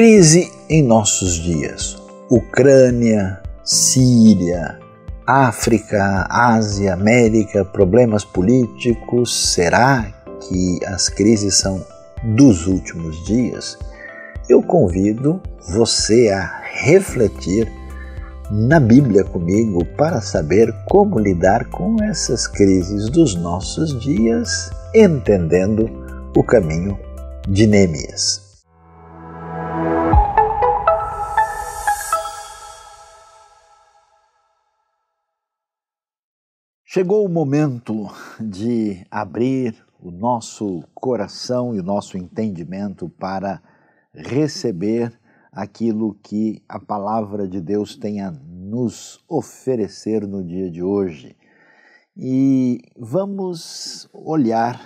crise em nossos dias. Ucrânia, Síria, África, Ásia, América, problemas políticos. Será que as crises são dos últimos dias? Eu convido você a refletir na Bíblia comigo para saber como lidar com essas crises dos nossos dias, entendendo o caminho de Neemias. Chegou o momento de abrir o nosso coração e o nosso entendimento para receber aquilo que a palavra de Deus tem a nos oferecer no dia de hoje. E vamos olhar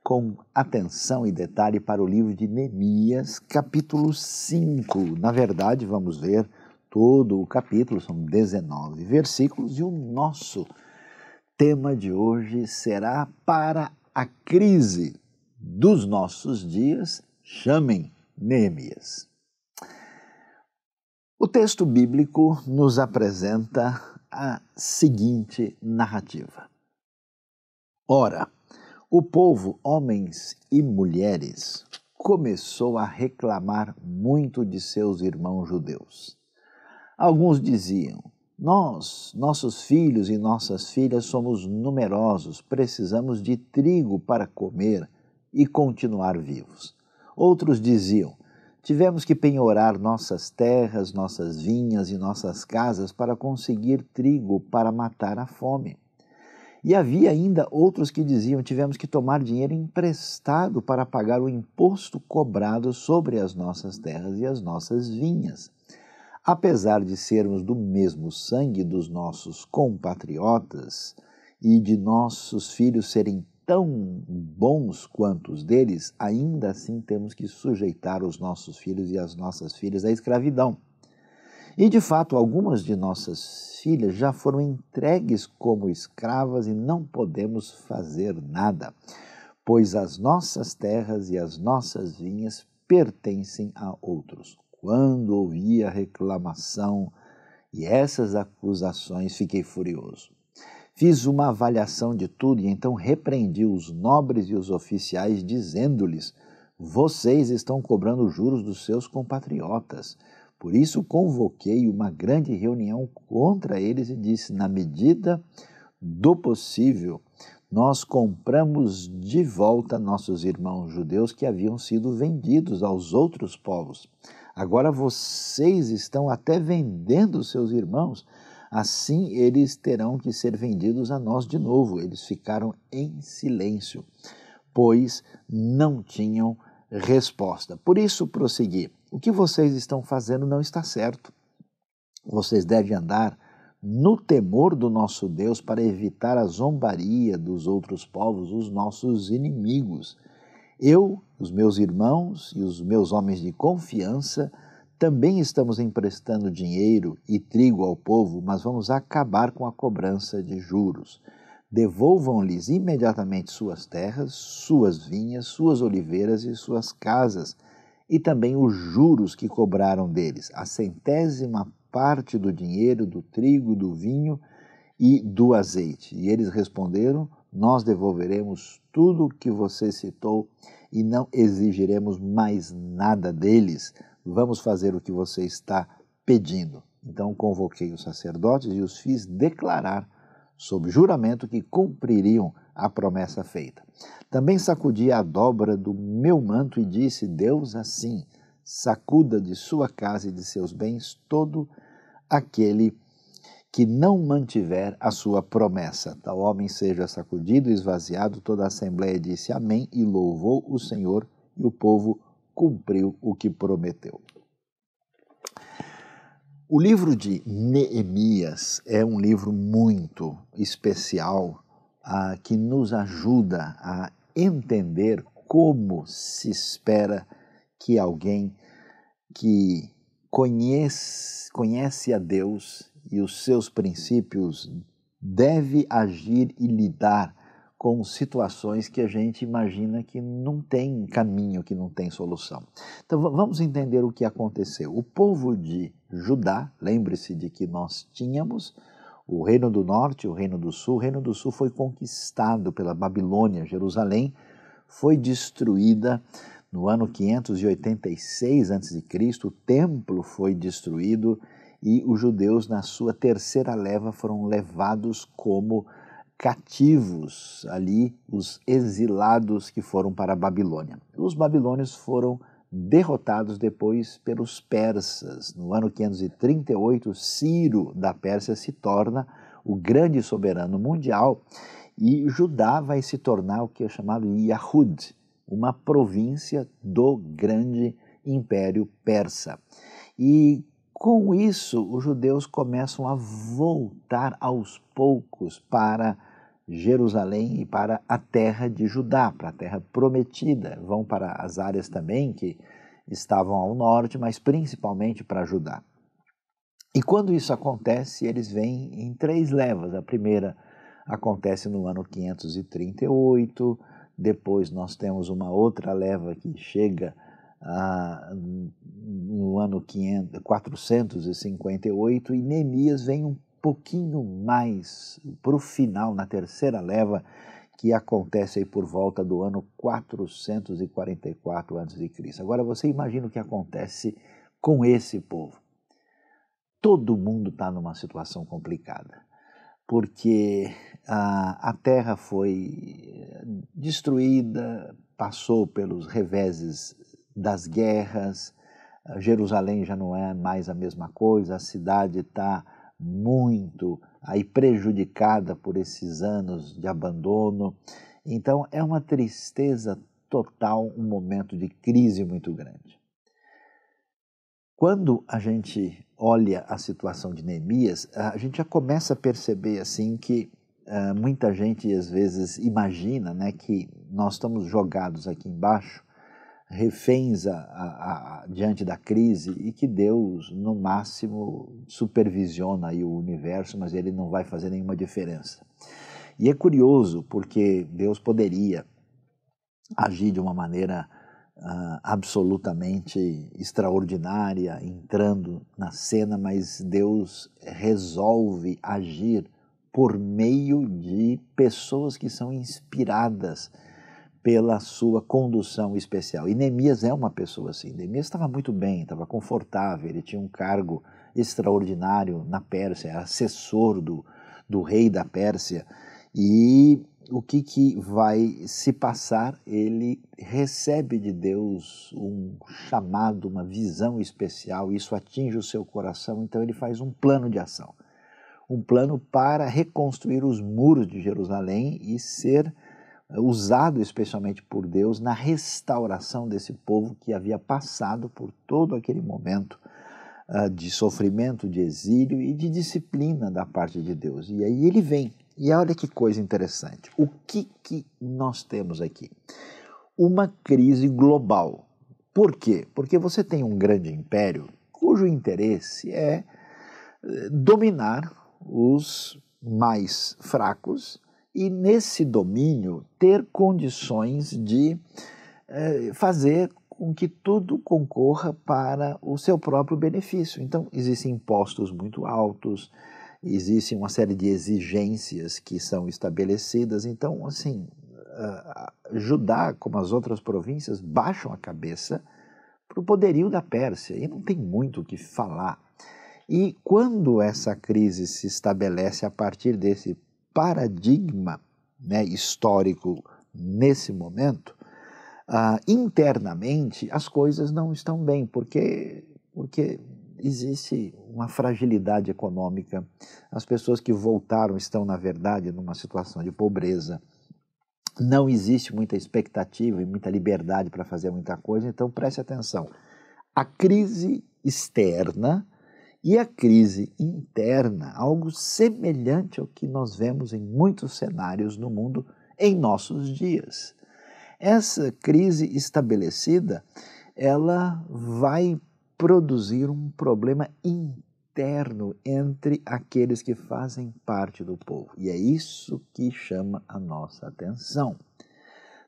com atenção e detalhe para o livro de Neemias, capítulo 5. Na verdade, vamos ver todo o capítulo, são 19 versículos, e o nosso tema de hoje será para a crise dos nossos dias, chamem Neemias. O texto bíblico nos apresenta a seguinte narrativa. Ora, o povo, homens e mulheres, começou a reclamar muito de seus irmãos judeus. Alguns diziam: nós, nossos filhos e nossas filhas somos numerosos, precisamos de trigo para comer e continuar vivos. Outros diziam: tivemos que penhorar nossas terras, nossas vinhas e nossas casas para conseguir trigo para matar a fome. E havia ainda outros que diziam: tivemos que tomar dinheiro emprestado para pagar o imposto cobrado sobre as nossas terras e as nossas vinhas apesar de sermos do mesmo sangue dos nossos compatriotas e de nossos filhos serem tão bons quanto os deles, ainda assim temos que sujeitar os nossos filhos e as nossas filhas à escravidão. E de fato, algumas de nossas filhas já foram entregues como escravas e não podemos fazer nada, pois as nossas terras e as nossas vinhas pertencem a outros quando ouvi a reclamação e essas acusações, fiquei furioso. Fiz uma avaliação de tudo e então repreendi os nobres e os oficiais, dizendo-lhes: Vocês estão cobrando juros dos seus compatriotas. Por isso convoquei uma grande reunião contra eles e disse: Na medida do possível, nós compramos de volta nossos irmãos judeus que haviam sido vendidos aos outros povos, Agora vocês estão até vendendo seus irmãos, assim eles terão que ser vendidos a nós de novo. Eles ficaram em silêncio, pois não tinham resposta. Por isso, prossegui: o que vocês estão fazendo não está certo. Vocês devem andar no temor do nosso Deus para evitar a zombaria dos outros povos, os nossos inimigos. Eu, os meus irmãos e os meus homens de confiança também estamos emprestando dinheiro e trigo ao povo, mas vamos acabar com a cobrança de juros. Devolvam-lhes imediatamente suas terras, suas vinhas, suas oliveiras e suas casas, e também os juros que cobraram deles, a centésima parte do dinheiro, do trigo, do vinho e do azeite. E eles responderam: nós devolveremos tudo o que você citou e não exigiremos mais nada deles. Vamos fazer o que você está pedindo. Então convoquei os sacerdotes e os fiz declarar, sob juramento, que cumpririam a promessa feita. Também sacudi a dobra do meu manto e disse: Deus assim, sacuda de sua casa e de seus bens todo aquele que que não mantiver a sua promessa. Tal homem seja sacudido, esvaziado. Toda a Assembleia disse amém e louvou o Senhor, e o povo cumpriu o que prometeu. O livro de Neemias é um livro muito especial ah, que nos ajuda a entender como se espera que alguém que conhece, conhece a Deus e os seus princípios deve agir e lidar com situações que a gente imagina que não tem caminho, que não tem solução. Então vamos entender o que aconteceu. O povo de Judá, lembre-se de que nós tínhamos o Reino do Norte, o Reino do Sul. O Reino do Sul foi conquistado pela Babilônia, Jerusalém foi destruída no ano 586 a.C., o templo foi destruído e os judeus, na sua terceira leva, foram levados como cativos ali, os exilados que foram para a Babilônia. Os babilônios foram derrotados depois pelos persas. No ano 538, Ciro da Pérsia se torna o grande soberano mundial e Judá vai se tornar o que é chamado Yahud, uma província do grande império persa. E com isso, os judeus começam a voltar aos poucos para Jerusalém e para a terra de Judá, para a terra prometida. Vão para as áreas também que estavam ao norte, mas principalmente para Judá. E quando isso acontece, eles vêm em três levas. A primeira acontece no ano 538, depois nós temos uma outra leva que chega ah, no ano 500, 458, e Neemias vem um pouquinho mais para o final, na terceira leva, que acontece aí por volta do ano 444 a.C. Agora você imagina o que acontece com esse povo. Todo mundo está numa situação complicada, porque a, a terra foi destruída, passou pelos reveses das guerras, ah, Jerusalém já não é mais a mesma coisa, a cidade está muito aí prejudicada por esses anos de abandono. Então é uma tristeza total, um momento de crise muito grande. Quando a gente olha a situação de Neemias, ah, a gente já começa a perceber assim que uh, muita gente às vezes imagina, né, que nós estamos jogados aqui embaixo reféns a, a, a, diante da crise e que Deus, no máximo, supervisiona aí o universo, mas ele não vai fazer nenhuma diferença. E é curioso, porque Deus poderia agir de uma maneira uh, absolutamente extraordinária, entrando na cena, mas Deus resolve agir por meio de pessoas que são inspiradas pela sua condução especial. E Neemias é uma pessoa assim. Neemias estava muito bem, estava confortável, ele tinha um cargo extraordinário na Pérsia, era assessor do, do rei da Pérsia. E o que, que vai se passar? Ele recebe de Deus um chamado, uma visão especial, isso atinge o seu coração, então ele faz um plano de ação. Um plano para reconstruir os muros de Jerusalém e ser usado especialmente por Deus na restauração desse povo que havia passado por todo aquele momento uh, de sofrimento, de exílio e de disciplina da parte de Deus. E aí ele vem. E olha que coisa interessante. O que, que nós temos aqui? Uma crise global. Por quê? Porque você tem um grande império cujo interesse é eh, dominar os mais fracos e, nesse domínio, ter condições de eh, fazer com que tudo concorra para o seu próprio benefício. Então, existem impostos muito altos, existe uma série de exigências que são estabelecidas. Então, assim, Judá, como as outras províncias, baixam a cabeça para o poderio da Pérsia e não tem muito o que falar. E quando essa crise se estabelece a partir desse paradigma né, histórico nesse momento, ah, internamente as coisas não estão bem, porque, porque existe uma fragilidade econômica. As pessoas que voltaram estão, na verdade, numa situação de pobreza. Não existe muita expectativa e muita liberdade para fazer muita coisa, então preste atenção. A crise externa e a crise interna, algo semelhante ao que nós vemos em muitos cenários no mundo em nossos dias. Essa crise estabelecida, ela vai produzir um problema interno entre aqueles que fazem parte do povo. E é isso que chama a nossa atenção.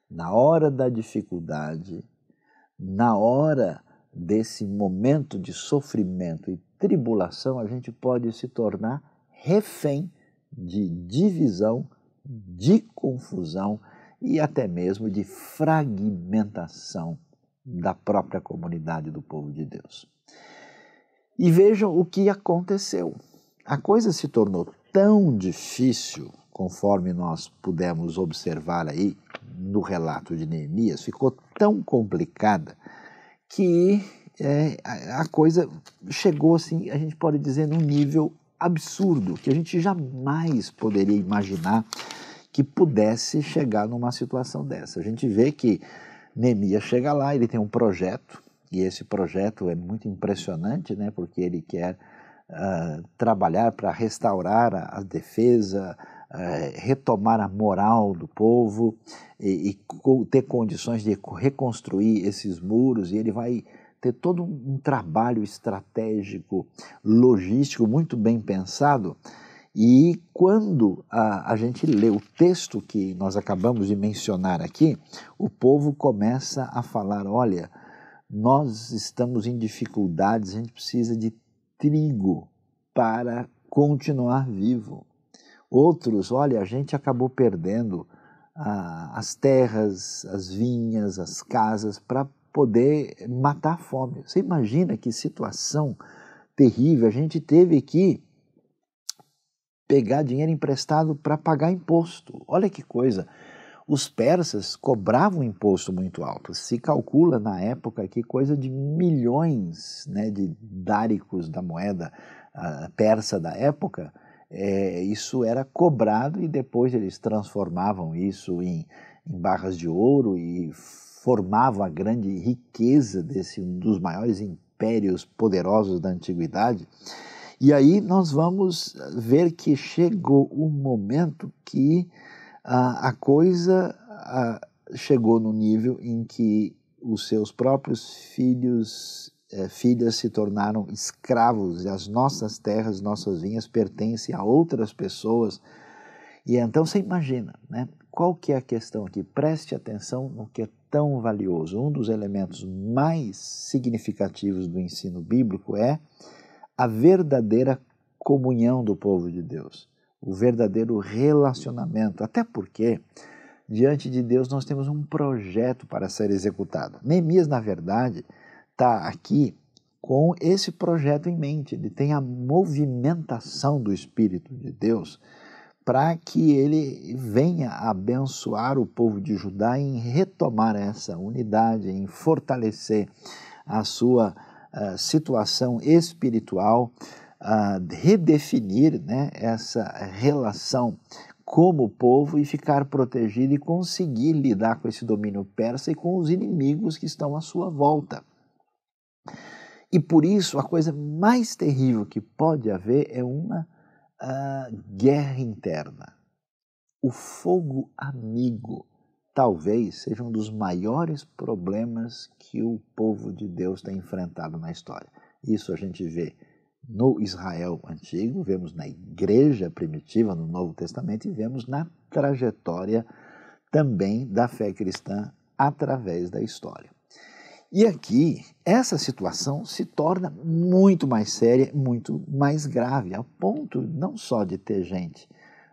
Na hora da dificuldade, na hora desse momento de sofrimento e tribulação, a gente pode se tornar refém de divisão, de confusão e até mesmo de fragmentação da própria comunidade do povo de Deus. E vejam o que aconteceu. A coisa se tornou tão difícil, conforme nós pudemos observar aí no relato de Neemias, ficou tão complicada que é, a coisa chegou assim, a gente pode dizer, num nível absurdo, que a gente jamais poderia imaginar que pudesse chegar numa situação dessa. A gente vê que Neemias chega lá, ele tem um projeto, e esse projeto é muito impressionante, né, porque ele quer uh, trabalhar para restaurar a, a defesa, uh, retomar a moral do povo e, e ter condições de reconstruir esses muros, e ele vai ter todo um trabalho estratégico, logístico muito bem pensado. E quando a, a gente lê o texto que nós acabamos de mencionar aqui, o povo começa a falar: olha, nós estamos em dificuldades, a gente precisa de trigo para continuar vivo. Outros, olha, a gente acabou perdendo ah, as terras, as vinhas, as casas para poder matar a fome. Você imagina que situação terrível. A gente teve que pegar dinheiro emprestado para pagar imposto. Olha que coisa. Os persas cobravam imposto muito alto. Se calcula na época que coisa de milhões né, de dáricos da moeda persa da época, é, isso era cobrado e depois eles transformavam isso em, em barras de ouro e formava a grande riqueza desse um dos maiores impérios poderosos da antiguidade. E aí nós vamos ver que chegou um momento que ah, a coisa ah, chegou no nível em que os seus próprios filhos eh, filhas se tornaram escravos e as nossas terras, nossas vinhas pertencem a outras pessoas. E então você imagina, né? Qual que é a questão aqui? Preste atenção no que é tão valioso. Um dos elementos mais significativos do ensino bíblico é a verdadeira comunhão do povo de Deus, o verdadeiro relacionamento. Até porque diante de Deus nós temos um projeto para ser executado. Neemias, na verdade, está aqui com esse projeto em mente. Ele tem a movimentação do Espírito de Deus para que ele venha abençoar o povo de Judá em retomar essa unidade, em fortalecer a sua uh, situação espiritual, uh, redefinir né, essa relação como povo e ficar protegido e conseguir lidar com esse domínio persa e com os inimigos que estão à sua volta. E por isso, a coisa mais terrível que pode haver é uma a guerra interna. O fogo amigo talvez seja um dos maiores problemas que o povo de Deus tem enfrentado na história. Isso a gente vê no Israel antigo, vemos na igreja primitiva, no Novo Testamento, e vemos na trajetória também da fé cristã através da história. E aqui, essa situação se torna muito mais séria, muito mais grave, a ponto não só de ter gente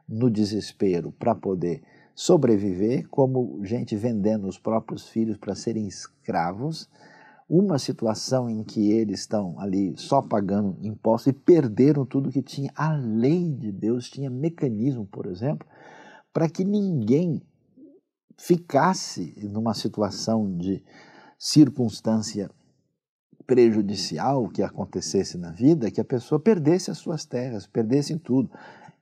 no desespero para poder sobreviver, como gente vendendo os próprios filhos para serem escravos, uma situação em que eles estão ali só pagando impostos e perderam tudo que tinha. A lei de Deus tinha mecanismo, por exemplo, para que ninguém ficasse numa situação de circunstância prejudicial que acontecesse na vida, que a pessoa perdesse as suas terras, perdesse tudo.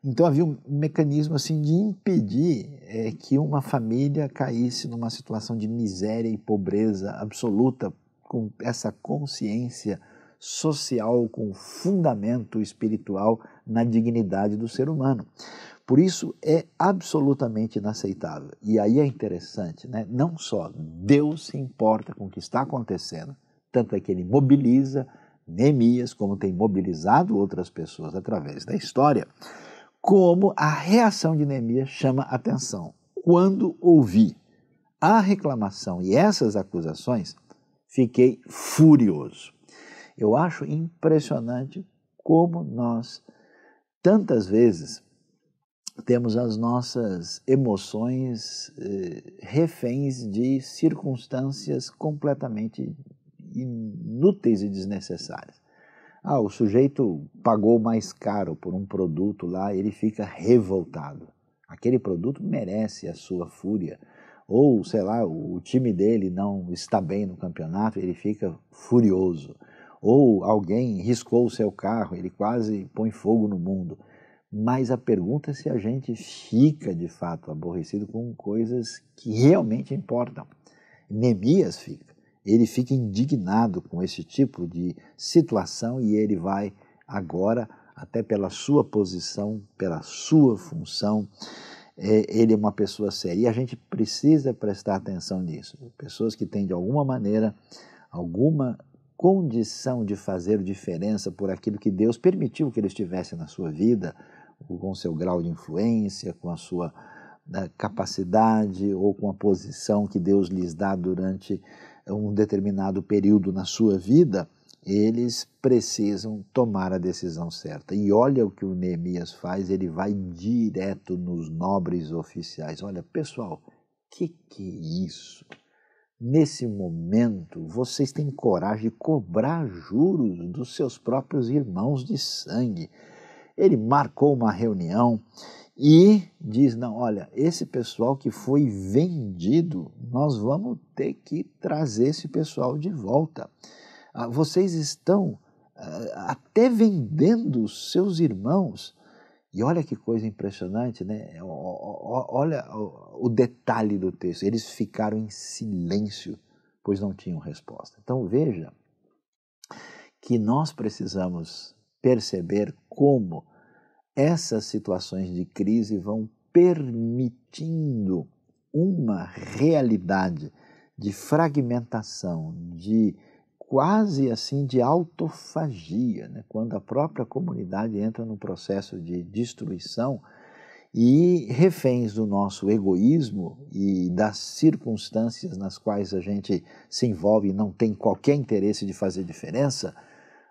Então havia um mecanismo assim de impedir é, que uma família caísse numa situação de miséria e pobreza absoluta, com essa consciência social, com fundamento espiritual na dignidade do ser humano. Por isso é absolutamente inaceitável. E aí é interessante, né? não só Deus se importa com o que está acontecendo, tanto é que ele mobiliza Neemias, como tem mobilizado outras pessoas através da história, como a reação de Neemias chama atenção. Quando ouvi a reclamação e essas acusações, fiquei furioso. Eu acho impressionante como nós, tantas vezes, temos as nossas emoções eh, reféns de circunstâncias completamente inúteis e desnecessárias. Ah, o sujeito pagou mais caro por um produto lá, ele fica revoltado. Aquele produto merece a sua fúria. Ou, sei lá, o time dele não está bem no campeonato, ele fica furioso. Ou alguém riscou o seu carro, ele quase põe fogo no mundo mas a pergunta é se a gente fica de fato aborrecido com coisas que realmente importam. Neemias fica. Ele fica indignado com esse tipo de situação e ele vai agora, até pela sua posição, pela sua função, é, ele é uma pessoa séria. E a gente precisa prestar atenção nisso. Pessoas que têm, de alguma maneira, alguma condição de fazer diferença por aquilo que Deus permitiu que eles tivessem na sua vida, com o seu grau de influência, com a sua né, capacidade ou com a posição que Deus lhes dá durante um determinado período na sua vida, eles precisam tomar a decisão certa. E olha o que o Neemias faz, ele vai direto nos nobres oficiais. Olha, pessoal, que que é isso? Nesse momento, vocês têm coragem de cobrar juros dos seus próprios irmãos de sangue ele marcou uma reunião e diz: não, olha, esse pessoal que foi vendido, nós vamos ter que trazer esse pessoal de volta. Ah, vocês estão ah, até vendendo seus irmãos. E olha que coisa impressionante, né? É, olha o detalhe do texto. Eles ficaram em silêncio, pois não tinham resposta. Então veja que nós precisamos perceber como essas situações de crise vão permitindo uma realidade de fragmentação, de quase assim de autofagia, né? quando a própria comunidade entra num processo de destruição e reféns do nosso egoísmo e das circunstâncias nas quais a gente se envolve e não tem qualquer interesse de fazer diferença,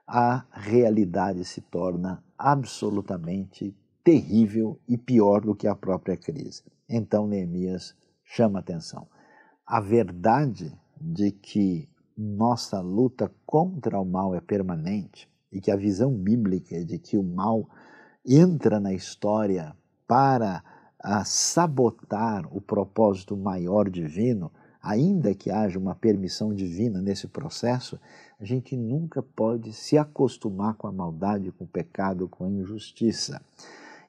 a realidade se torna absolutamente terrível e pior do que a própria crise. Então Neemias chama atenção. A verdade de que nossa luta contra o mal é permanente e que a visão bíblica é de que o mal entra na história para ah, sabotar o propósito maior divino ainda que haja uma permissão divina nesse processo, a gente nunca pode se acostumar com a maldade, com o pecado, com a injustiça.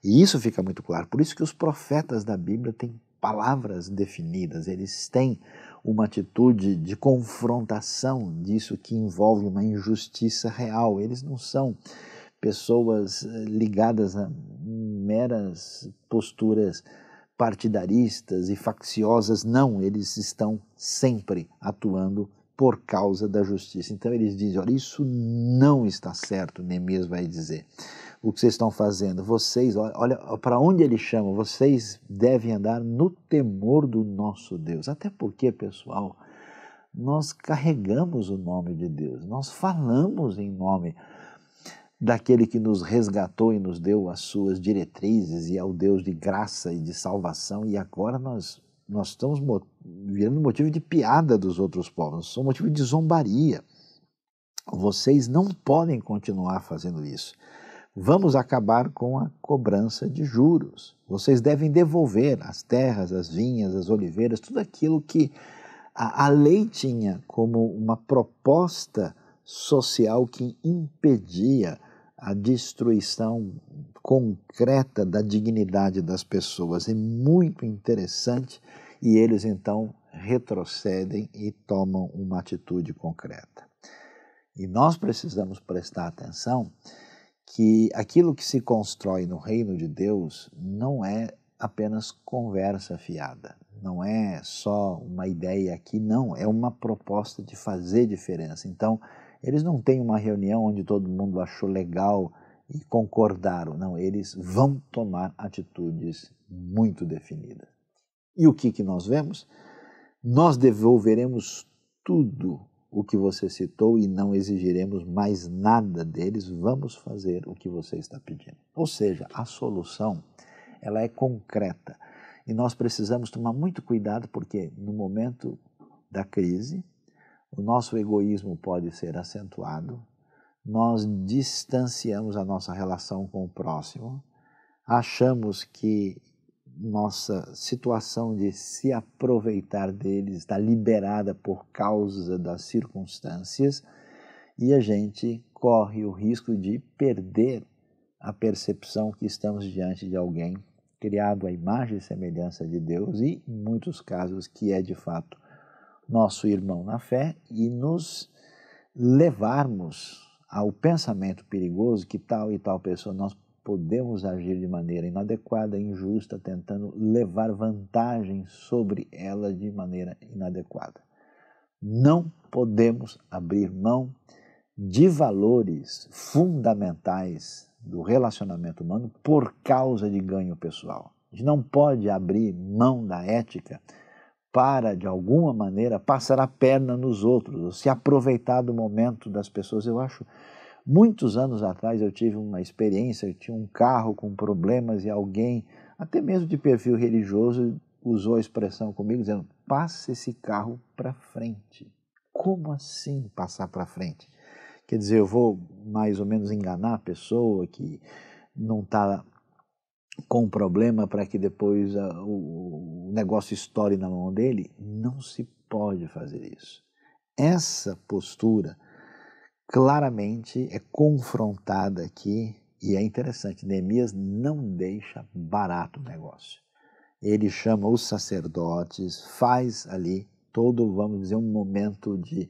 E isso fica muito claro. Por isso que os profetas da Bíblia têm palavras definidas, eles têm uma atitude de confrontação disso que envolve uma injustiça real. Eles não são pessoas eh, ligadas a meras posturas partidaristas e facciosas, não, eles estão sempre atuando por causa da justiça. Então eles dizem: olha, isso não está certo, Neemias vai dizer. O que vocês estão fazendo? Vocês, olha, para onde ele chama, vocês devem andar no temor do nosso Deus. Até porque, pessoal, nós carregamos o nome de Deus, nós falamos em nome daquele que nos resgatou e nos deu as suas diretrizes e ao é Deus de graça e de salvação, e agora nós, nós estamos virando motivo de piada dos outros povos, somos motivo de zombaria. Vocês não podem continuar fazendo isso. Vamos acabar com a cobrança de juros. Vocês devem devolver as terras, as vinhas, as oliveiras, tudo aquilo que a, a lei tinha como uma proposta social que impedia a destruição concreta da dignidade das pessoas. É muito interessante e eles então retrocedem e tomam uma atitude concreta. E nós precisamos prestar atenção que aquilo que se constrói no reino de Deus não é apenas conversa fiada, não é só uma ideia aqui, não, é uma proposta de fazer diferença. Então, eles não têm uma reunião onde todo mundo achou legal e concordaram, não, eles vão tomar atitudes muito definidas. E o que, que nós vemos? Nós devolveremos tudo o que você citou e não exigiremos mais nada deles, vamos fazer o que você está pedindo. Ou seja, a solução ela é concreta. E nós precisamos tomar muito cuidado porque no momento da crise, o nosso egoísmo pode ser acentuado, nós distanciamos a nossa relação com o próximo, achamos que nossa situação de se aproveitar deles está liberada por causa das circunstâncias e a gente corre o risco de perder a percepção que estamos diante de alguém criado à imagem e semelhança de Deus e, em muitos casos, que é de fato nosso irmão na fé e nos levarmos ao pensamento perigoso que tal e tal pessoa nós podemos agir de maneira inadequada, injusta, tentando levar vantagem sobre ela de maneira inadequada. Não podemos abrir mão de valores fundamentais do relacionamento humano por causa de ganho pessoal. A gente não pode abrir mão da ética para, de alguma maneira, passar a perna nos outros, ou se aproveitar do momento das pessoas. Eu acho. Muitos anos atrás eu tive uma experiência, eu tinha um carro com problemas e alguém, até mesmo de perfil religioso, usou a expressão comigo dizendo: passe esse carro para frente. Como assim passar para frente? Quer dizer, eu vou mais ou menos enganar a pessoa que não está com um problema para que depois a, o, negócio histórico na mão dele, não se pode fazer isso. Essa postura claramente é confrontada aqui e é interessante. Neemias não deixa barato o negócio. Ele chama os sacerdotes, faz ali todo, vamos dizer, um momento de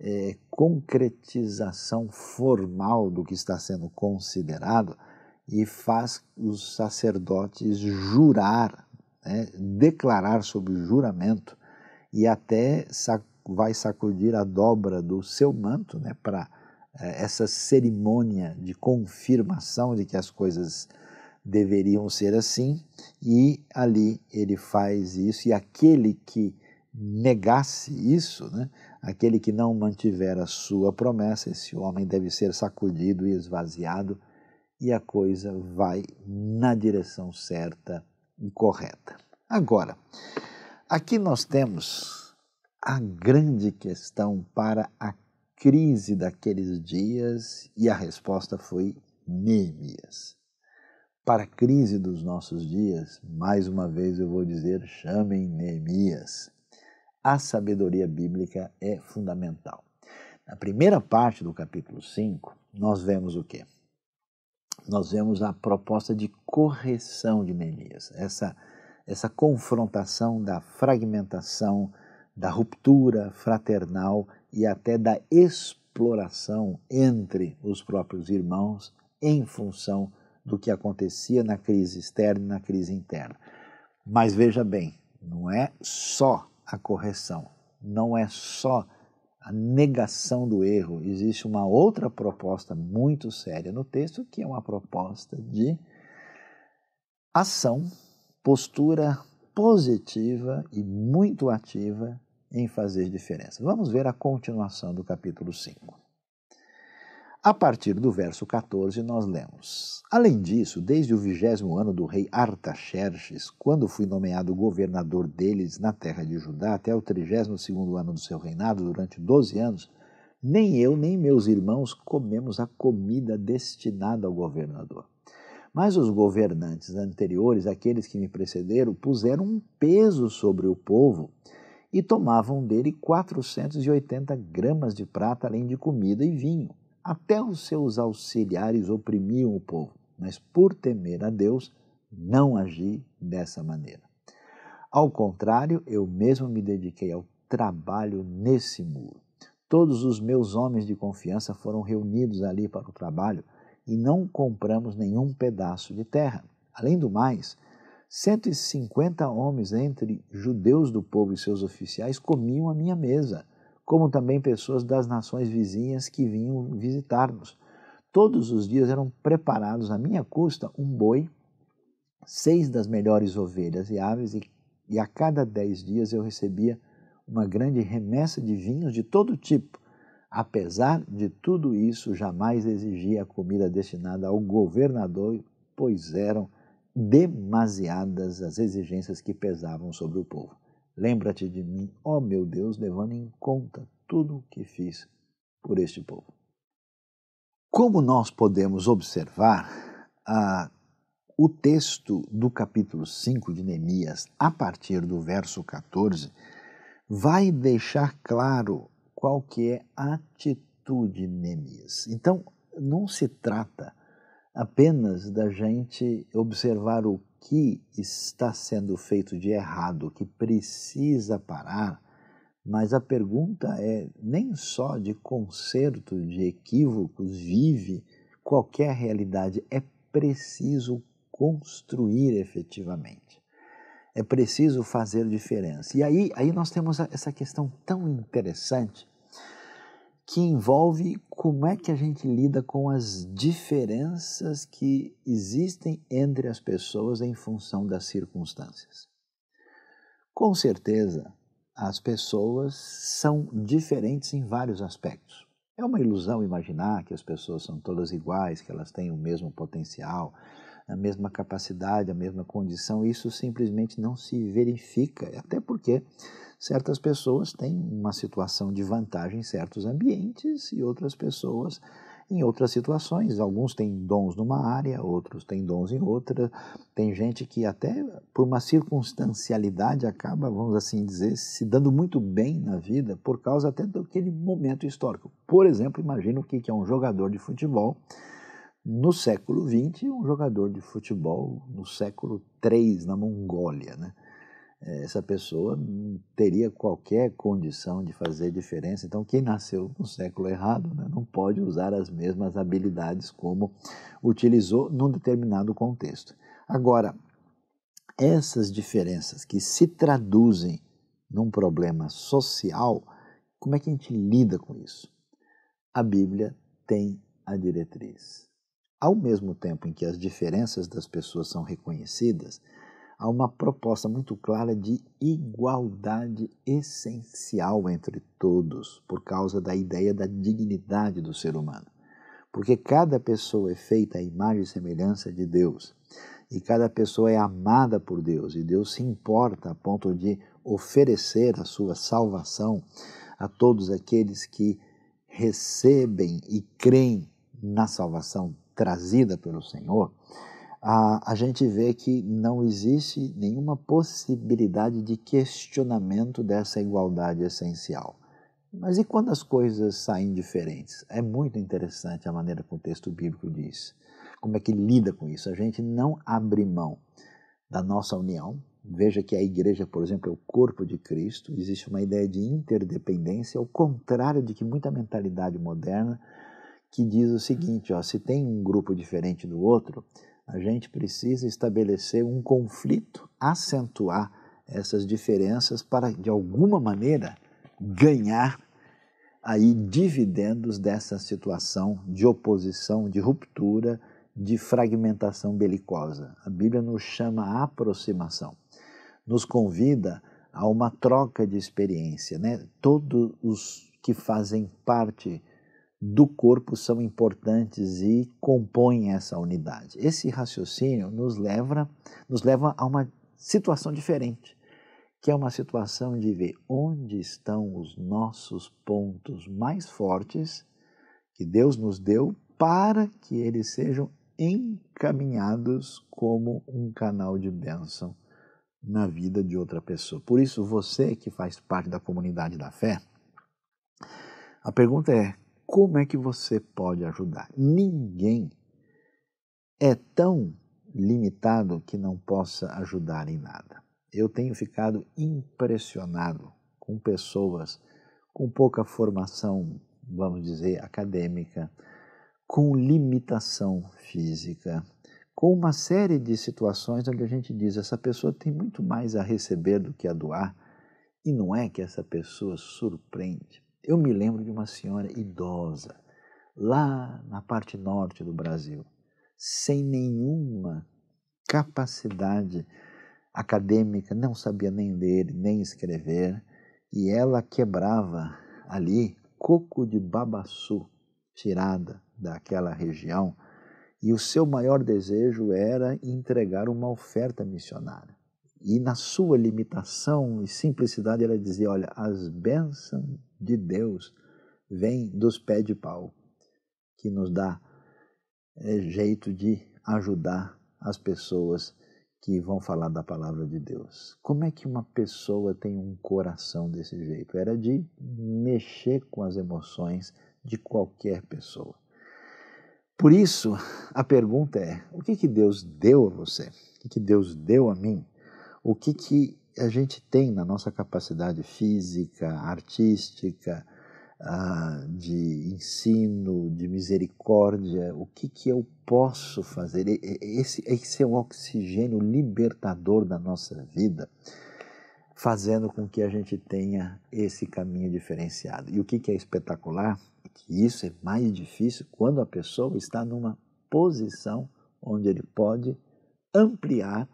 é, concretização formal do que está sendo considerado e faz os sacerdotes jurar né, declarar sob juramento e até sac vai sacudir a dobra do seu manto né, para é, essa cerimônia de confirmação de que as coisas deveriam ser assim, e ali ele faz isso, e aquele que negasse isso, né, aquele que não mantiver a sua promessa, esse homem deve ser sacudido e esvaziado, e a coisa vai na direção certa correta. Agora, aqui nós temos a grande questão para a crise daqueles dias e a resposta foi Neemias. Para a crise dos nossos dias, mais uma vez eu vou dizer, chamem Neemias. A sabedoria bíblica é fundamental. Na primeira parte do capítulo 5, nós vemos o quê? nós vemos a proposta de correção de Neemias, essa, essa confrontação da fragmentação, da ruptura fraternal e até da exploração entre os próprios irmãos em função do que acontecia na crise externa e na crise interna. Mas veja bem, não é só a correção, não é só a a negação do erro. Existe uma outra proposta muito séria no texto, que é uma proposta de ação, postura positiva e muito ativa em fazer diferença. Vamos ver a continuação do capítulo 5. A partir do verso 14, nós lemos: Além disso, desde o vigésimo ano do rei Artaxerxes, quando fui nomeado governador deles na terra de Judá, até o trigésimo segundo ano do seu reinado, durante doze anos, nem eu nem meus irmãos comemos a comida destinada ao governador. Mas os governantes anteriores, aqueles que me precederam, puseram um peso sobre o povo e tomavam dele 480 gramas de prata, além de comida e vinho. Até os seus auxiliares oprimiam o povo, mas por temer a Deus, não agi dessa maneira. Ao contrário, eu mesmo me dediquei ao trabalho nesse muro. Todos os meus homens de confiança foram reunidos ali para o trabalho e não compramos nenhum pedaço de terra. Além do mais, 150 homens entre judeus do povo e seus oficiais comiam a minha mesa como também pessoas das nações vizinhas que vinham visitar-nos. Todos os dias eram preparados à minha custa um boi, seis das melhores ovelhas e aves, e, e a cada dez dias eu recebia uma grande remessa de vinhos de todo tipo. Apesar de tudo isso, jamais exigia a comida destinada ao governador, pois eram demasiadas as exigências que pesavam sobre o povo. Lembra-te de mim, ó meu Deus, levando em conta tudo o que fiz por este povo. Como nós podemos observar, o texto do capítulo 5 de Neemias, a partir do verso 14, vai deixar claro qual que é a atitude de Neemias. Então, não se trata apenas da gente observar o que está sendo feito de errado, que precisa parar, mas a pergunta é nem só de conserto de equívocos vive qualquer realidade, é preciso construir efetivamente. É preciso fazer diferença. E aí, aí nós temos essa questão tão interessante que envolve como é que a gente lida com as diferenças que existem entre as pessoas em função das circunstâncias. Com certeza, as pessoas são diferentes em vários aspectos. É uma ilusão imaginar que as pessoas são todas iguais, que elas têm o mesmo potencial, a mesma capacidade, a mesma condição, isso simplesmente não se verifica, até porque certas pessoas têm uma situação de vantagem em certos ambientes e outras pessoas em outras situações. Alguns têm dons numa área, outros têm dons em outra. Tem gente que até por uma circunstancialidade acaba, vamos assim dizer, se dando muito bem na vida por causa até daquele momento histórico. Por exemplo, imagina o que é um jogador de futebol no século XX, um jogador de futebol no século III, na Mongólia. Né? É, essa pessoa não teria qualquer condição de fazer diferença. Então, quem nasceu no século errado né, não pode usar as mesmas habilidades como utilizou num determinado contexto. Agora, essas diferenças que se traduzem num problema social, como é que a gente lida com isso? A Bíblia tem a diretriz ao mesmo tempo em que as diferenças das pessoas são reconhecidas, há uma proposta muito clara de igualdade essencial entre todos, por causa da ideia da dignidade do ser humano. Porque cada pessoa é feita à imagem e semelhança de Deus, e cada pessoa é amada por Deus, e Deus se importa a ponto de oferecer a sua salvação a todos aqueles que recebem e creem na salvação trazida pelo Senhor, a, a gente vê que não existe nenhuma possibilidade de questionamento dessa igualdade essencial. Mas e quando as coisas saem diferentes? É muito interessante a maneira como o texto bíblico diz. Como é que lida com isso? A gente não abre mão da nossa união. Veja que a igreja, por exemplo, é o corpo de Cristo. Existe uma ideia de interdependência, ao contrário de que muita mentalidade moderna que diz o seguinte: ó, se tem um grupo diferente do outro, a gente precisa estabelecer um conflito, acentuar essas diferenças para, de alguma maneira, ganhar aí dividendos dessa situação de oposição, de ruptura, de fragmentação belicosa. A Bíblia nos chama a aproximação, nos convida a uma troca de experiência. Né? Todos os que fazem parte do corpo são importantes e compõem essa unidade. Esse raciocínio nos leva, nos leva a uma situação diferente, que é uma situação de ver onde estão os nossos pontos mais fortes que Deus nos deu para que eles sejam encaminhados como um canal de bênção na vida de outra pessoa. Por isso, você que faz parte da comunidade da fé, a pergunta é: como é que você pode ajudar? Ninguém é tão limitado que não possa ajudar em nada. Eu tenho ficado impressionado com pessoas com pouca formação, vamos dizer, acadêmica, com limitação física, com uma série de situações onde a gente diz essa pessoa tem muito mais a receber do que a doar, e não é que essa pessoa surpreende. Eu me lembro de uma senhora idosa, lá na parte norte do Brasil, sem nenhuma capacidade acadêmica, não sabia nem ler, nem escrever, e ela quebrava ali coco de babaçu, tirada daquela região, e o seu maior desejo era entregar uma oferta missionária. E na sua limitação e simplicidade ela dizia, olha, as bênçãos de Deus vem dos pés de pau, que nos dá eh, jeito de ajudar as pessoas que vão falar da palavra de Deus. Como é que uma pessoa tem um coração desse jeito? Era de mexer com as emoções de qualquer pessoa. Por isso, a pergunta é: o que, que Deus deu a você? O que, que Deus deu a mim? O que, que a gente tem na nossa capacidade física, artística, ah, de ensino, de misericórdia, o que, que eu posso fazer? Esse, esse é o oxigênio libertador da nossa vida, fazendo com que a gente tenha esse caminho diferenciado. E o que, que é espetacular? É que isso é mais difícil quando a pessoa está numa posição onde ele pode ampliar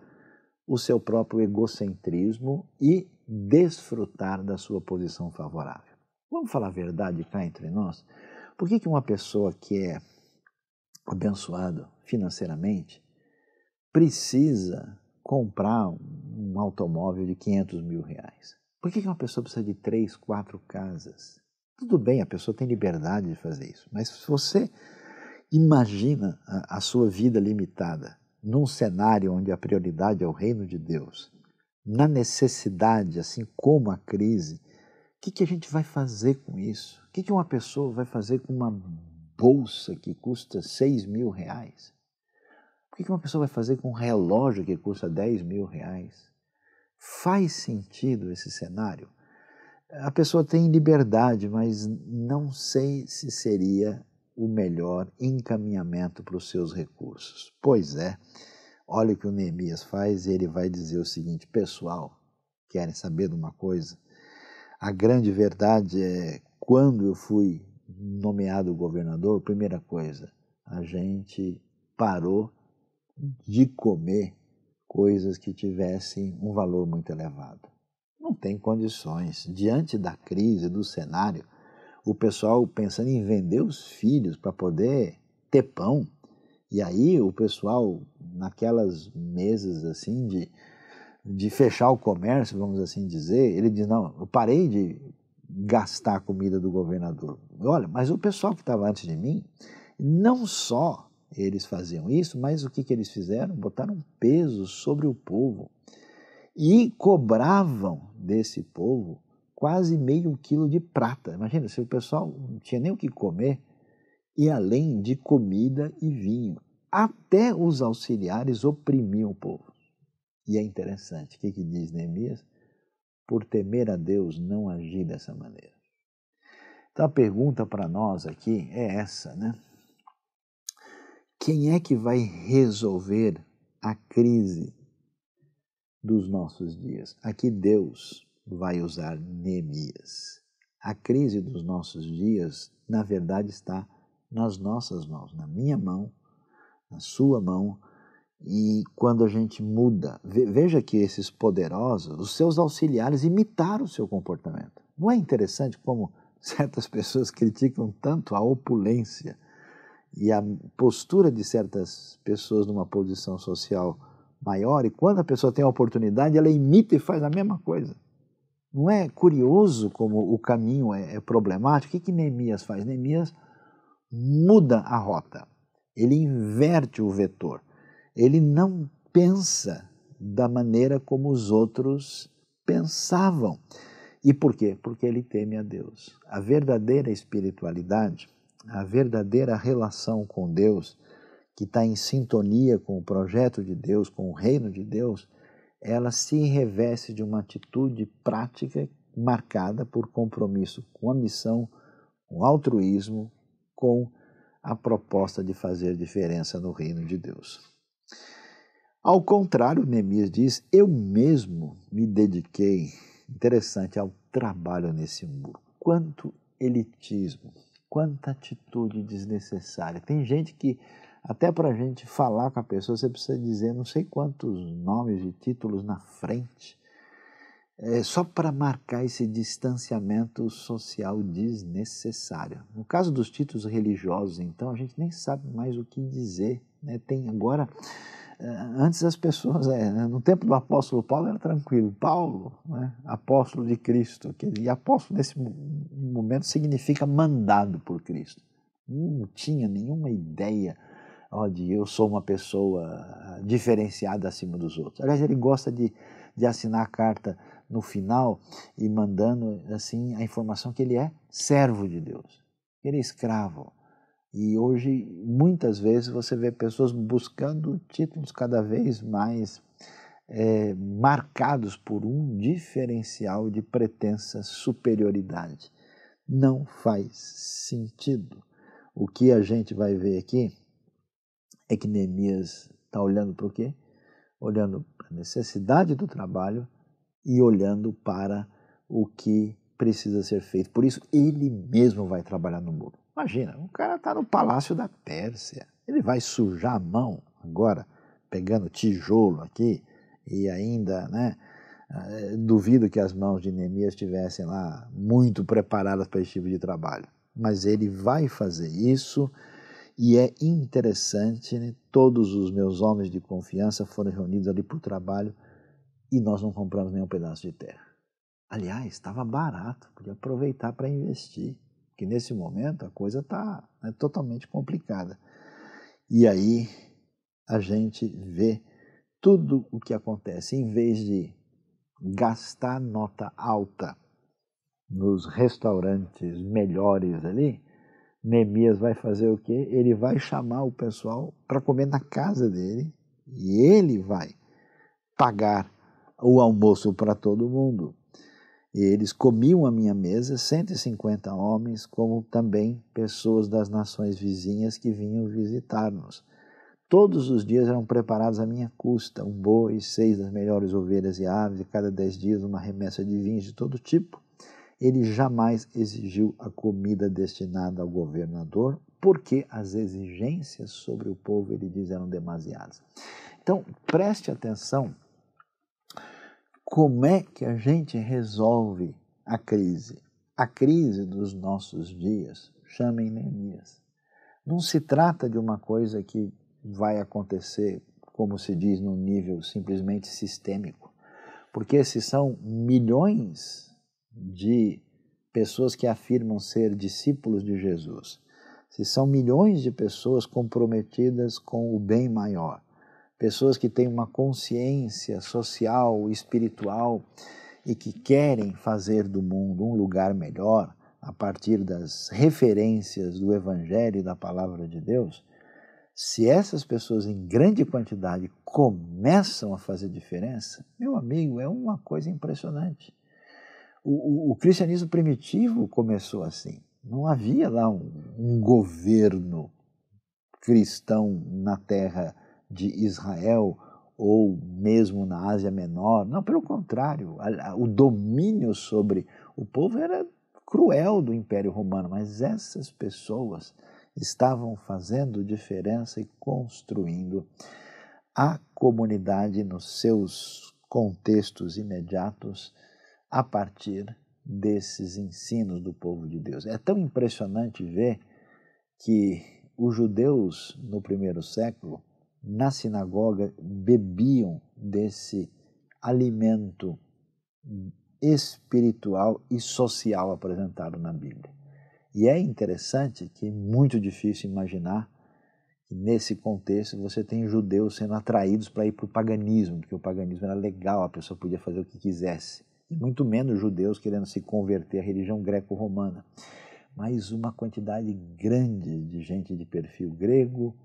o seu próprio egocentrismo e desfrutar da sua posição favorável. Vamos falar a verdade cá entre nós? Por que, que uma pessoa que é abençoada financeiramente precisa comprar um automóvel de 500 mil reais? Por que, que uma pessoa precisa de três, quatro casas? Tudo bem, a pessoa tem liberdade de fazer isso, mas se você imagina a, a sua vida limitada num cenário onde a prioridade é o reino de Deus, na necessidade, assim como a crise, o que, que, a gente vai fazer com isso? O que, que, uma pessoa vai fazer com uma bolsa que custa 6 mil reais? O que, que uma pessoa vai fazer com um relógio que custa 10 mil reais? Faz sentido esse cenário? A pessoa tem liberdade, mas não sei se seria o melhor encaminhamento para os seus recursos. Pois é, olha o que o Neemias faz, ele vai dizer o seguinte: pessoal, querem saber de uma coisa? A grande verdade é quando eu fui nomeado governador, primeira coisa, a gente parou de comer coisas que tivessem um valor muito elevado. Não tem condições. Diante da crise, do cenário, o pessoal pensando em vender os filhos para poder ter pão. E aí o pessoal, naquelas mesas assim de, de fechar o comércio, vamos assim dizer, ele diz, não, eu parei de gastar a comida do governador. Olha, mas o pessoal que estava antes de mim, não só eles faziam isso, mas o que, que eles fizeram? Botaram peso sobre o povo e cobravam desse povo quase meio quilo de prata. Imagina, se o pessoal não tinha nem o que comer, e além de comida e vinho. Até os auxiliares oprimiam o povo. E é interessante, o que, que diz Neemias? Por temer a Deus, não agir dessa maneira. Então a pergunta para nós aqui é essa, né? Quem é que vai resolver a crise dos nossos dias? Aqui Deus vai usar Neemias. A crise dos nossos dias, na verdade, está nas nossas mãos, na minha mão, na sua mão. E quando a gente muda, veja que esses poderosos, os seus auxiliares imitaram o seu comportamento. Não é interessante como certas pessoas criticam tanto a opulência e a postura de certas pessoas numa posição social maior, e quando a pessoa tem a oportunidade, ela imita e faz a mesma coisa. Não é curioso como o caminho é, é problemático? O que, que Neemias faz? Neemias muda a rota, ele inverte o vetor, ele não pensa da maneira como os outros pensavam. E por quê? Porque ele teme a Deus. A verdadeira espiritualidade, a verdadeira relação com Deus, que está em sintonia com o projeto de Deus, com o reino de Deus, ela se reveste de uma atitude prática marcada por compromisso com a missão, com altruísmo, com a proposta de fazer diferença no reino de Deus. Ao contrário, Neemias diz: Eu mesmo me dediquei, interessante, ao trabalho nesse muro. Quanto elitismo, quanta atitude desnecessária. Tem gente que até para a gente falar com a pessoa, você precisa dizer não sei quantos nomes e títulos na frente, é, só para marcar esse distanciamento social desnecessário. No caso dos títulos religiosos, então, a gente nem sabe mais o que dizer. Né? Tem agora eh, antes as pessoas, é, no tempo do apóstolo Paulo era tranquilo, Paulo, né, apóstolo de Cristo, e apóstolo nesse momento significa mandado por Cristo. Não tinha nenhuma ideia onde eu sou uma pessoa ah, diferenciada acima dos outros. Aliás, ele gosta de, de assinar a carta no final e mandando assim a informação que ele é servo de Deus, que ele é escravo. E hoje, muitas vezes, você vê pessoas buscando títulos cada vez mais é, marcados por um diferencial de pretensa superioridade. Não faz sentido. O que a gente vai ver aqui é que Neemias está olhando para o quê? Olhando para a necessidade do trabalho e olhando para o que precisa ser feito. Por isso, ele mesmo vai trabalhar no muro. Imagina, o cara está no palácio da Pérsia. Ele vai sujar a mão agora, pegando tijolo aqui, e ainda, né? Eh, duvido que as mãos de Neemias estivessem lá muito preparadas para esse tipo de trabalho. Mas ele vai fazer isso e é interessante, né? todos os meus homens de confiança foram reunidos ali para o trabalho e nós não compramos nenhum pedaço de terra. Aliás, estava barato, podia aproveitar para investir, porque nesse momento a coisa está né, totalmente complicada. E aí a gente vê tudo o que acontece, em vez de gastar nota alta nos restaurantes melhores ali, Neemias vai fazer o quê? Ele vai chamar o pessoal para comer na casa dele e ele vai pagar o almoço para todo mundo. E eles comiam a minha mesa, 150 homens, como também pessoas das nações vizinhas que vinham visitar-nos. Todos os dias eram preparados à minha custa um boi, seis das melhores ovelhas e aves, e cada dez dias uma remessa de vinhos de todo tipo ele jamais exigiu a comida destinada ao governador, porque as exigências sobre o povo, ele diz, eram demasiadas. Então, preste atenção como é que a gente resolve a crise. A crise dos nossos dias, chamem Neemias. Não se trata de uma coisa que vai acontecer, como se diz, num nível simplesmente sistêmico, porque esses são milhões de pessoas que afirmam ser discípulos de Jesus, se são milhões de pessoas comprometidas com o bem maior, pessoas que têm uma consciência social, espiritual e que querem fazer do mundo um lugar melhor a partir das referências do Evangelho e da Palavra de Deus, se essas pessoas em grande quantidade começam a fazer diferença, meu amigo, é uma coisa impressionante o, o, o cristianismo primitivo começou assim. Não havia lá um, um governo cristão na terra de Israel ou mesmo na Ásia Menor. Não, pelo contrário, a, a, o domínio sobre o povo era cruel do Império Romano, mas essas pessoas estavam fazendo diferença e construindo a comunidade nos seus contextos imediatos a partir desses ensinos do povo de Deus. É tão impressionante ver que os judeus no primeiro século, na sinagoga, bebiam desse alimento espiritual e social apresentado na Bíblia. E é interessante que é muito difícil imaginar que nesse contexto você tem judeus sendo atraídos para ir para o paganismo, porque o paganismo era legal, a pessoa podia fazer o que quisesse muito menos judeus querendo se converter à religião greco-romana, mas uma quantidade grande de gente de perfil grego,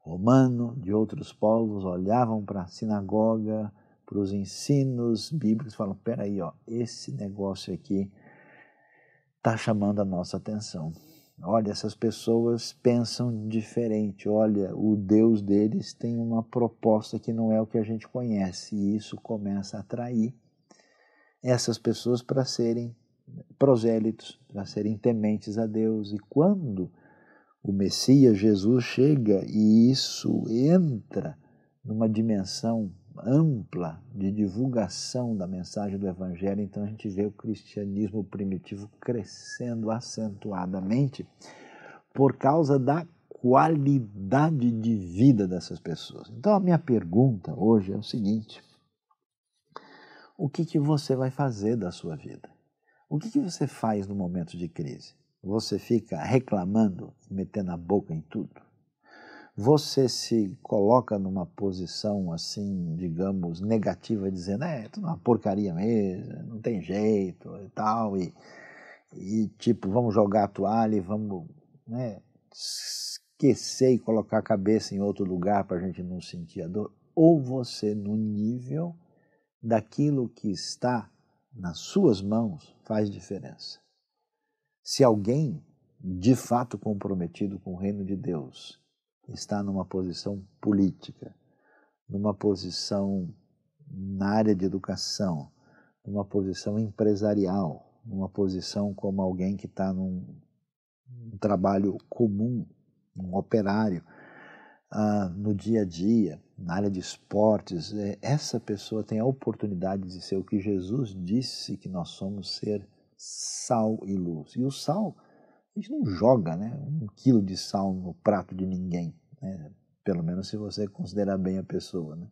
romano, de outros povos, olhavam para a sinagoga, para os ensinos bíblicos e falavam: peraí, ó, esse negócio aqui está chamando a nossa atenção. Olha, essas pessoas pensam diferente. Olha, o Deus deles tem uma proposta que não é o que a gente conhece. E isso começa a atrair essas pessoas para serem prosélitos, para serem tementes a Deus. E quando o Messias Jesus chega e isso entra numa dimensão ampla de divulgação da mensagem do Evangelho, então a gente vê o cristianismo primitivo crescendo acentuadamente por causa da qualidade de vida dessas pessoas. Então a minha pergunta hoje é o seguinte: o que, que você vai fazer da sua vida. O que, que você faz no momento de crise? Você fica reclamando, metendo a boca em tudo? Você se coloca numa posição assim, digamos, negativa, dizendo, é, tudo uma porcaria mesmo, não tem jeito e tal, e, e tipo, vamos jogar a toalha e vamos né, esquecer e colocar a cabeça em outro lugar para a gente não sentir a dor? Ou você, no nível daquilo que está nas suas mãos faz diferença. Se alguém de fato comprometido com o reino de Deus está numa posição política, numa posição na área de educação, numa posição empresarial, numa posição como alguém que está num, num, trabalho comum, um operário, ah, no dia a dia, na área de esportes, é, essa pessoa tem a oportunidade de ser o que Jesus disse que nós somos ser sal e luz. E o sal, a gente não joga né, um quilo de sal no prato de ninguém, né? pelo menos se você considerar bem a pessoa. Né?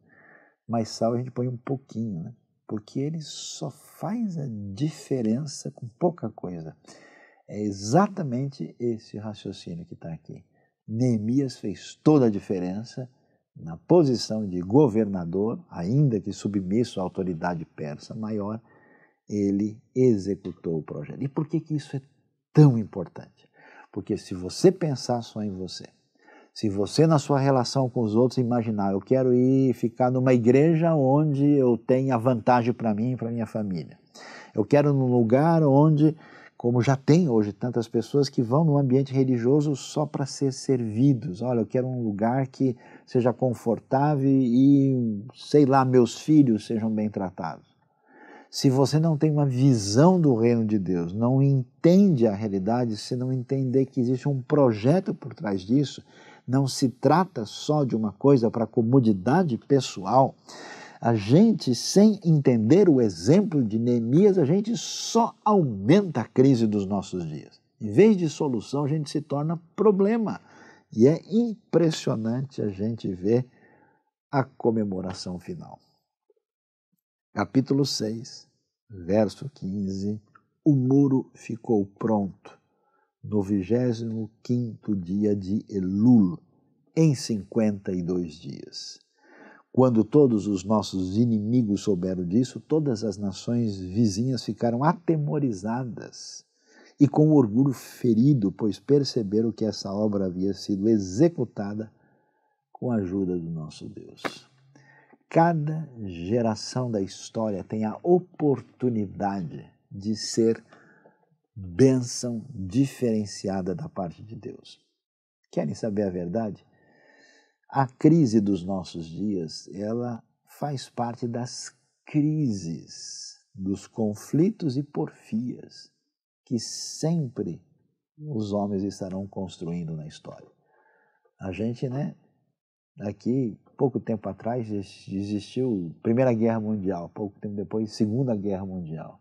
Mas sal a gente põe um pouquinho, né? porque ele só faz a diferença com pouca coisa. É exatamente esse raciocínio que está aqui. Neemias fez toda a diferença na posição de governador, ainda que submisso à autoridade persa maior, ele executou o projeto. E por que, que isso é tão importante? Porque se você pensar só em você, se você na sua relação com os outros imaginar, eu quero ir ficar numa igreja onde eu tenha vantagem para mim e para minha família. Eu quero num lugar onde como já tem hoje tantas pessoas que vão no ambiente religioso só para ser servidos. Olha, eu quero um lugar que seja confortável e, sei lá, meus filhos sejam bem tratados. Se você não tem uma visão do reino de Deus, não entende a realidade, se não entender que existe um projeto por trás disso, não se trata só de uma coisa para comodidade pessoal a gente, sem entender o exemplo de Neemias, a gente só aumenta a crise dos nossos dias. Em vez de solução, a gente se torna problema. E é impressionante a gente ver a comemoração final. Capítulo 6, verso 15. O muro ficou pronto no 25 dia de Elul, em 52 dias. Quando todos os nossos inimigos souberam disso, todas as nações vizinhas ficaram atemorizadas e com orgulho ferido, pois perceberam que essa obra havia sido executada com a ajuda do nosso Deus. Cada geração da história tem a oportunidade de ser bênção diferenciada da parte de Deus. Querem saber a verdade? A crise dos nossos dias, ela faz parte das crises, dos conflitos e porfias que sempre os homens estarão construindo na história. A gente, né, aqui pouco tempo atrás existiu Primeira Guerra Mundial, pouco tempo depois Segunda Guerra Mundial.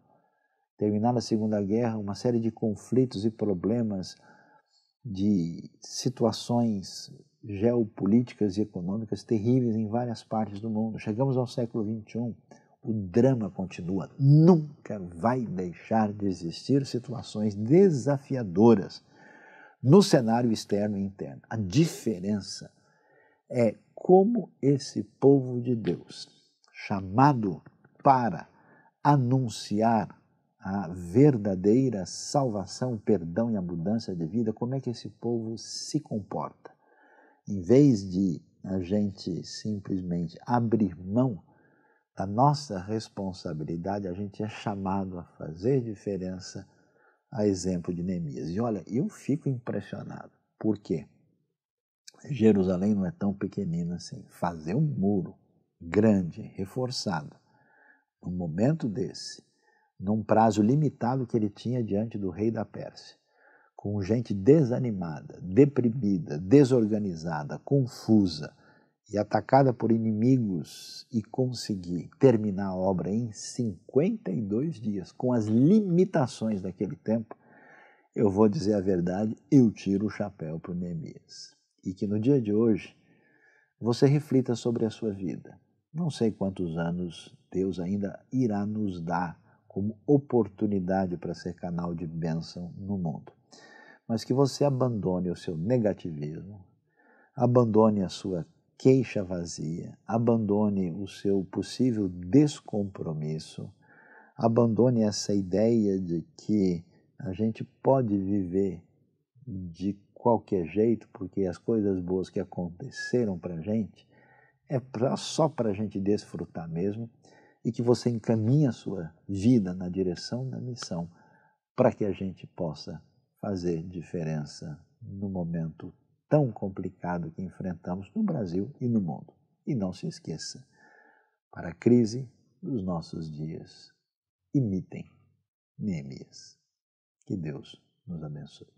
Terminada a Segunda Guerra, uma série de conflitos e problemas de situações geopolíticas e econômicas terríveis em várias partes do mundo. Chegamos ao século XXI, o drama continua. Nunca vai deixar de existir situações desafiadoras no cenário externo e interno. A diferença é como esse povo de Deus, chamado para anunciar a verdadeira salvação, perdão e abundância de vida, como é que esse povo se comporta? em vez de a gente simplesmente abrir mão da nossa responsabilidade, a gente é chamado a fazer diferença, a exemplo de Neemias. E olha, eu fico impressionado. Por quê? Jerusalém não é tão pequenina assim. Fazer um muro grande, reforçado, num momento desse, num prazo limitado que ele tinha diante do rei da Pérsia, com gente desanimada, deprimida, desorganizada, confusa e atacada por inimigos e conseguir terminar a obra em 52 dias, com as limitações daquele tempo, eu vou dizer a verdade, eu tiro o chapéu para o Neemias. E que no dia de hoje você reflita sobre a sua vida. Não sei quantos anos Deus ainda irá nos dar como oportunidade para ser canal de bênção no mundo mas que você abandone o seu negativismo, abandone a sua queixa vazia, abandone o seu possível descompromisso, abandone essa ideia de que a gente pode viver de qualquer jeito, porque as coisas boas que aconteceram para a gente é pra, só para a gente desfrutar mesmo e que você encaminhe a sua vida na direção da missão para que a gente possa fazer diferença no momento tão complicado que enfrentamos no Brasil e no mundo. E não se esqueça, para a crise dos nossos dias, imitem Neemias. Que Deus nos abençoe.